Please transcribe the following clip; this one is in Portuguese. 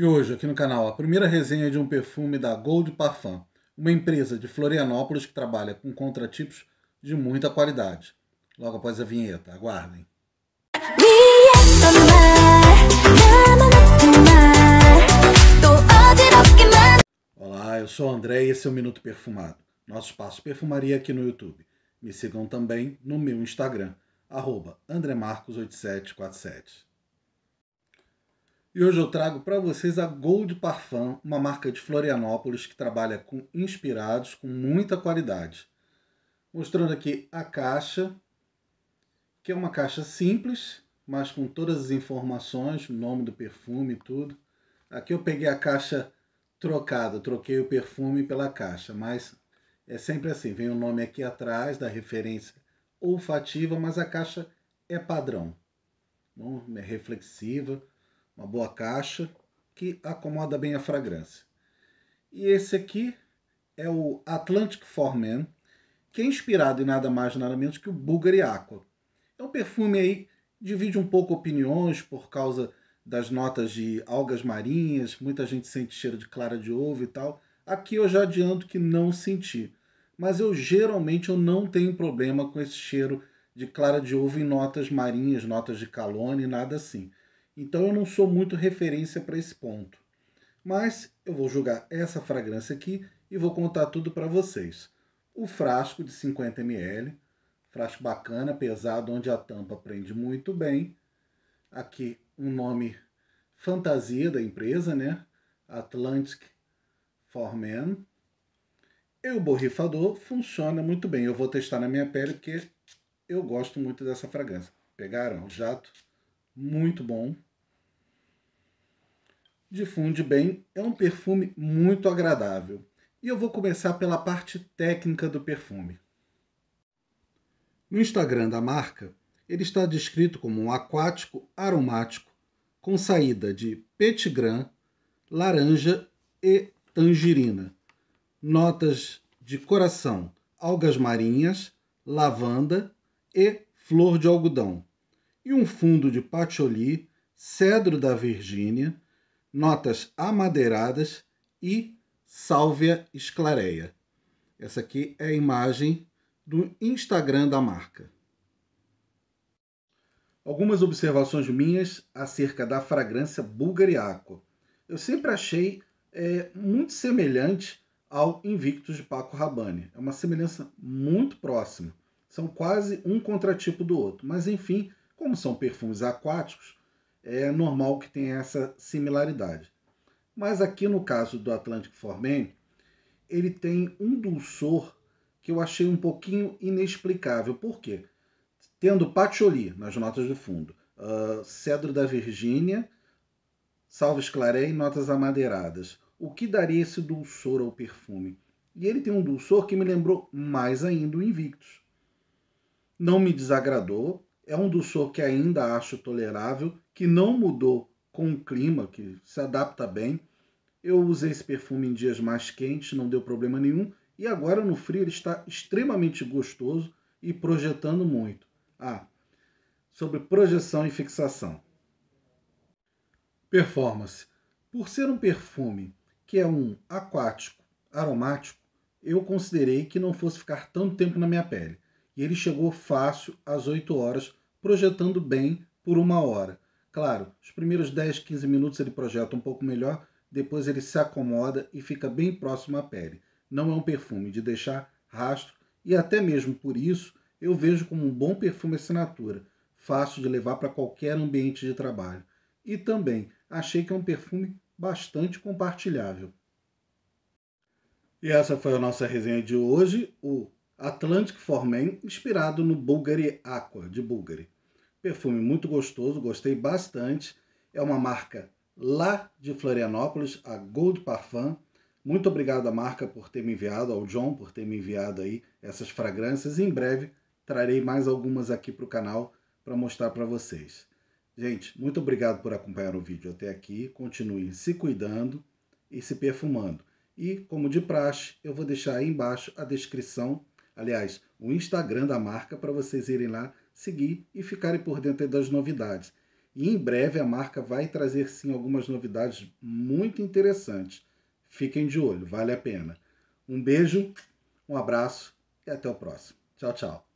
E hoje, aqui no canal, a primeira resenha de um perfume da Gold Parfum, uma empresa de Florianópolis que trabalha com contratipos de muita qualidade. Logo após a vinheta, aguardem. Olá, eu sou o André e esse é o Minuto Perfumado, nosso espaço perfumaria aqui no YouTube. Me sigam também no meu Instagram, arroba andremarcos8747. E hoje eu trago para vocês a Gold Parfum, uma marca de Florianópolis que trabalha com inspirados com muita qualidade. Mostrando aqui a caixa, que é uma caixa simples, mas com todas as informações, nome do perfume e tudo. Aqui eu peguei a caixa trocada, troquei o perfume pela caixa, mas é sempre assim, vem o nome aqui atrás da referência olfativa, mas a caixa é padrão, não é reflexiva uma boa caixa que acomoda bem a fragrância. E esse aqui é o Atlantic Foreman, que é inspirado em nada mais nada menos que o Bulgari Aqua. É um perfume aí divide um pouco opiniões por causa das notas de algas marinhas, muita gente sente cheiro de clara de ovo e tal. Aqui eu já adianto que não senti, mas eu geralmente eu não tenho problema com esse cheiro de clara de ovo em notas marinhas, notas de calone, nada assim. Então eu não sou muito referência para esse ponto. Mas eu vou jogar essa fragrância aqui e vou contar tudo para vocês. O frasco de 50 ml, frasco bacana, pesado, onde a tampa prende muito bem. Aqui um nome fantasia da empresa, né? Atlantic for Men. E o borrifador funciona muito bem. Eu vou testar na minha pele porque eu gosto muito dessa fragrância. Pegaram o jato? Muito bom difunde bem, é um perfume muito agradável. E eu vou começar pela parte técnica do perfume. No Instagram da marca, ele está descrito como um aquático aromático com saída de petit laranja e tangerina, notas de coração, algas marinhas, lavanda e flor de algodão, e um fundo de patchouli, cedro da Virgínia, notas amadeiradas e sálvia esclareia. Essa aqui é a imagem do Instagram da marca. Algumas observações minhas acerca da fragrância Bulgari Aqua. Eu sempre achei é, muito semelhante ao Invictus de Paco Rabanne. É uma semelhança muito próxima. São quase um contratipo do outro. Mas enfim, como são perfumes aquáticos, é normal que tenha essa similaridade. Mas aqui no caso do Atlantic Formen, ele tem um dulçor que eu achei um pouquinho inexplicável. Por quê? Tendo patchouli nas notas do fundo, uh, cedro da Virgínia, salves claré e notas amadeiradas. O que daria esse dulçor ao perfume? E ele tem um dulçor que me lembrou mais ainda o Invictus. Não me desagradou, é um doçor que ainda acho tolerável, que não mudou com o clima, que se adapta bem. Eu usei esse perfume em dias mais quentes, não deu problema nenhum. E agora no frio ele está extremamente gostoso e projetando muito. Ah, sobre projeção e fixação. Performance. Por ser um perfume que é um aquático, aromático, eu considerei que não fosse ficar tanto tempo na minha pele. E ele chegou fácil às 8 horas projetando bem por uma hora. Claro, os primeiros 10, 15 minutos ele projeta um pouco melhor, depois ele se acomoda e fica bem próximo à pele. Não é um perfume de deixar rastro e até mesmo por isso eu vejo como um bom perfume assinatura, fácil de levar para qualquer ambiente de trabalho. E também achei que é um perfume bastante compartilhável. E essa foi a nossa resenha de hoje, o Atlantic For inspirado no Bulgari Aqua de Bulgari. Perfume muito gostoso, gostei bastante. É uma marca lá de Florianópolis, a Gold Parfum. Muito obrigado à marca por ter me enviado, ao John por ter me enviado aí essas fragrâncias. Em breve trarei mais algumas aqui para o canal para mostrar para vocês. Gente, muito obrigado por acompanhar o vídeo até aqui. Continuem se cuidando e se perfumando. E, como de praxe, eu vou deixar aí embaixo a descrição, aliás, o Instagram da marca para vocês irem lá seguir e ficarem por dentro das novidades. E em breve a marca vai trazer sim algumas novidades muito interessantes. Fiquem de olho, vale a pena. Um beijo, um abraço e até o próximo. Tchau, tchau.